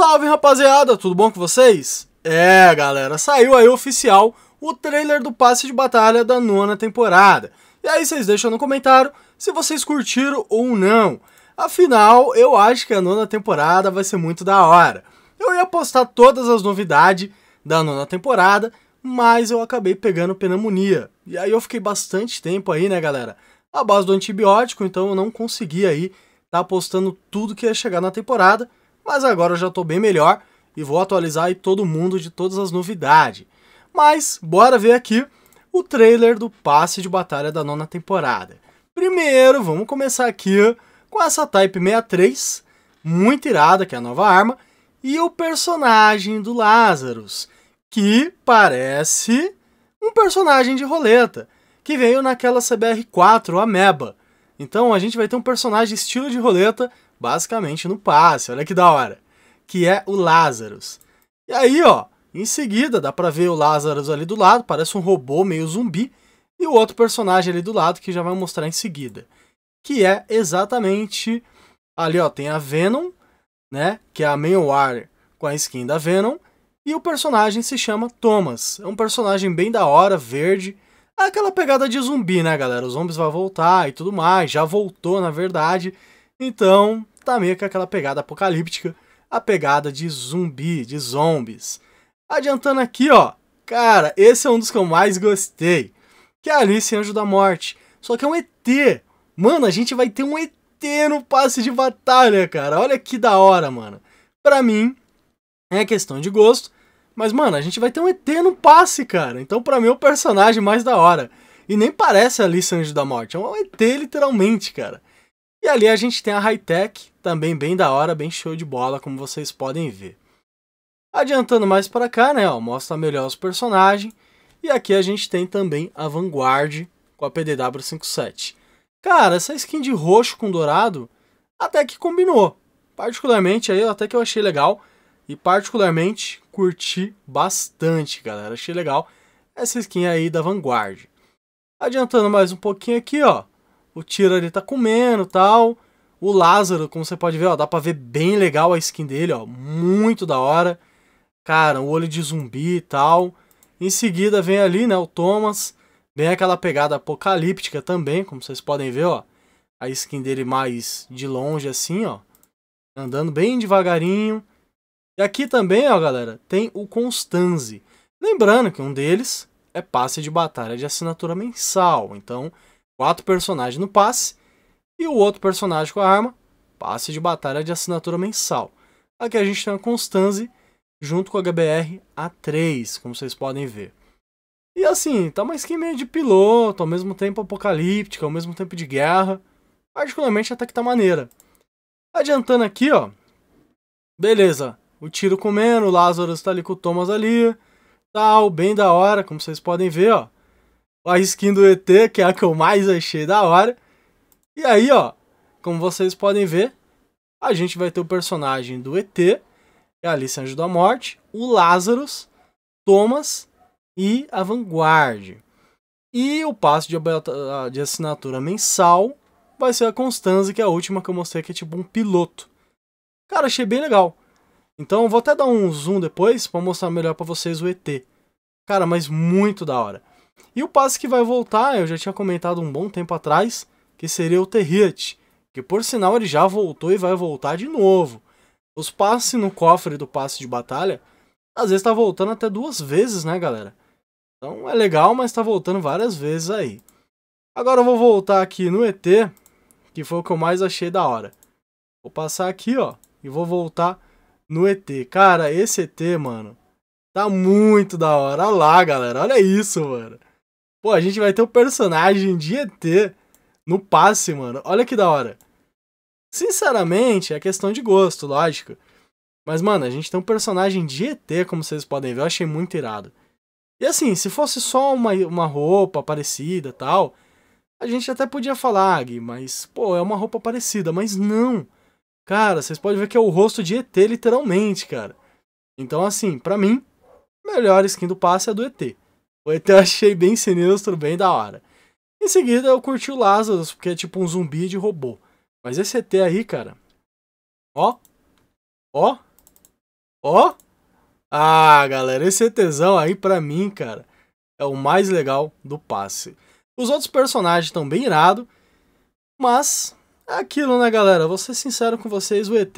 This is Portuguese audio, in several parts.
Salve rapaziada, tudo bom com vocês? É galera, saiu aí oficial o trailer do passe de batalha da nona temporada. E aí vocês deixam no comentário se vocês curtiram ou não. Afinal, eu acho que a nona temporada vai ser muito da hora. Eu ia postar todas as novidades da nona temporada, mas eu acabei pegando pneumonia. E aí eu fiquei bastante tempo aí, né galera? A base do antibiótico, então eu não consegui aí tá postando tudo que ia chegar na temporada mas agora eu já estou bem melhor e vou atualizar aí todo mundo de todas as novidades. Mas bora ver aqui o trailer do passe de batalha da nona temporada. Primeiro, vamos começar aqui com essa Type 63, muito irada, que é a nova arma, e o personagem do Lazarus, que parece um personagem de roleta, que veio naquela CBR4, a Meba. Então a gente vai ter um personagem estilo de roleta basicamente no passe, olha que da hora, que é o Lazarus. E aí, ó, em seguida dá pra ver o Lazarus ali do lado, parece um robô meio zumbi, e o outro personagem ali do lado que já vai mostrar em seguida, que é exatamente ali, ó, tem a Venom, né, que é a Manowar com a skin da Venom, e o personagem se chama Thomas. É um personagem bem da hora, verde, aquela pegada de zumbi, né, galera? Os zombies vão voltar e tudo mais. Já voltou, na verdade. Então, tá meio que aquela pegada apocalíptica, a pegada de zumbi, de zombies. Adiantando aqui, ó, cara, esse é um dos que eu mais gostei, que é Alice Anjo da Morte. Só que é um ET. Mano, a gente vai ter um ET no passe de batalha, cara. Olha que da hora, mano. Pra mim, é questão de gosto, mas, mano, a gente vai ter um ET no passe, cara. Então, pra mim, é o personagem mais da hora. E nem parece Alice Anjo da Morte. É um ET, literalmente, cara. E ali a gente tem a high-tech, também bem da hora, bem show de bola, como vocês podem ver. Adiantando mais para cá, né, ó, mostra melhor os personagens. E aqui a gente tem também a Vanguard com a PDW57. Cara, essa skin de roxo com dourado até que combinou. Particularmente aí, até que eu achei legal. E particularmente curti bastante, galera. Achei legal essa skin aí da Vanguard. Adiantando mais um pouquinho aqui, ó o Tiro ali tá comendo tal. O Lázaro, como você pode ver, ó, dá pra ver bem legal a skin dele, ó. Muito da hora. Cara, o olho de zumbi e tal. Em seguida vem ali, né, o Thomas. Bem aquela pegada apocalíptica também, como vocês podem ver, ó. A skin dele mais de longe assim, ó. Andando bem devagarinho. E aqui também, ó, galera, tem o Constanze. Lembrando que um deles é passe de batalha de assinatura mensal. Então, Quatro personagens no passe e o outro personagem com a arma, passe de batalha de assinatura mensal. Aqui a gente tem a Constanze junto com a HBR A3, como vocês podem ver. E assim, tá uma skin meio de piloto, ao mesmo tempo apocalíptica, ao mesmo tempo de guerra. Particularmente até que tá maneira. Adiantando aqui, ó. Beleza, o tiro comendo, o Lázaro está ali com o Thomas ali. Tal, bem da hora, como vocês podem ver, ó a skin do ET, que é a que eu mais achei da hora. E aí, ó, como vocês podem ver, a gente vai ter o personagem do ET, que é a Alice Anjo da Morte, o Lazarus, Thomas e a Vanguard. E o passo de, ah, de assinatura mensal vai ser a Constanza, que é a última que eu mostrei, que é tipo um piloto. Cara, achei bem legal. Então, vou até dar um zoom depois para mostrar melhor para vocês o ET. Cara, mas muito da hora. E o passe que vai voltar, eu já tinha comentado um bom tempo atrás, que seria o Terriet, que por sinal ele já voltou e vai voltar de novo. Os passes no cofre do passe de batalha, às vezes tá voltando até duas vezes, né, galera? Então é legal, mas tá voltando várias vezes aí. Agora eu vou voltar aqui no ET, que foi o que eu mais achei da hora. Vou passar aqui, ó, e vou voltar no ET. Cara, esse ET, mano, tá muito da hora. Olha lá, galera, olha isso, mano. Pô, a gente vai ter um personagem de ET no passe, mano. Olha que da hora. Sinceramente, é questão de gosto, lógico. Mas, mano, a gente tem um personagem de ET, como vocês podem ver. Eu achei muito irado. E assim, se fosse só uma, uma roupa parecida tal, a gente até podia falar, Gui, mas, pô, é uma roupa parecida. Mas não. Cara, vocês podem ver que é o rosto de ET, literalmente, cara. Então, assim, para mim, melhor skin do passe é a do ET. Então eu achei bem sinistro, bem da hora. Em seguida eu curti o Lazarus, porque é tipo um zumbi de robô. Mas esse ET aí, cara. Ó. Ó. Ó. Ah, galera, esse ETzão aí pra mim, cara, é o mais legal do passe. Os outros personagens estão bem irado, mas é aquilo, né, galera? Vou ser sincero com vocês, o ET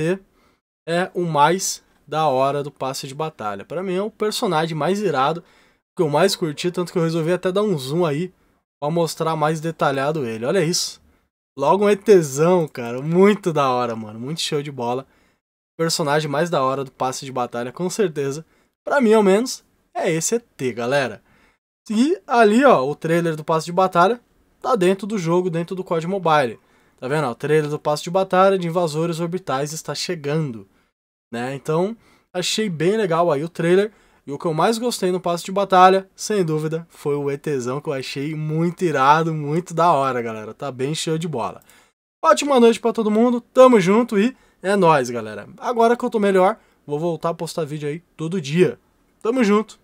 é o mais da hora do passe de batalha. Para mim é o personagem mais irado que eu mais curti, tanto que eu resolvi até dar um zoom aí para mostrar mais detalhado ele. Olha isso. Logo um ETzão, cara. Muito da hora, mano. Muito show de bola. Personagem mais da hora do passe de batalha, com certeza. Para mim, ao menos, é esse ET, galera. E ali, ó, o trailer do passe de batalha tá dentro do jogo, dentro do COD Mobile. Tá vendo? Ó, o trailer do passe de batalha de invasores orbitais está chegando, né? Então, achei bem legal aí o trailer. E o que eu mais gostei no passo de batalha, sem dúvida, foi o ETzão que eu achei muito irado, muito da hora, galera. Tá bem cheio de bola. Ótima noite para todo mundo, tamo junto e é nóis, galera. Agora que eu tô melhor, vou voltar a postar vídeo aí todo dia. Tamo junto.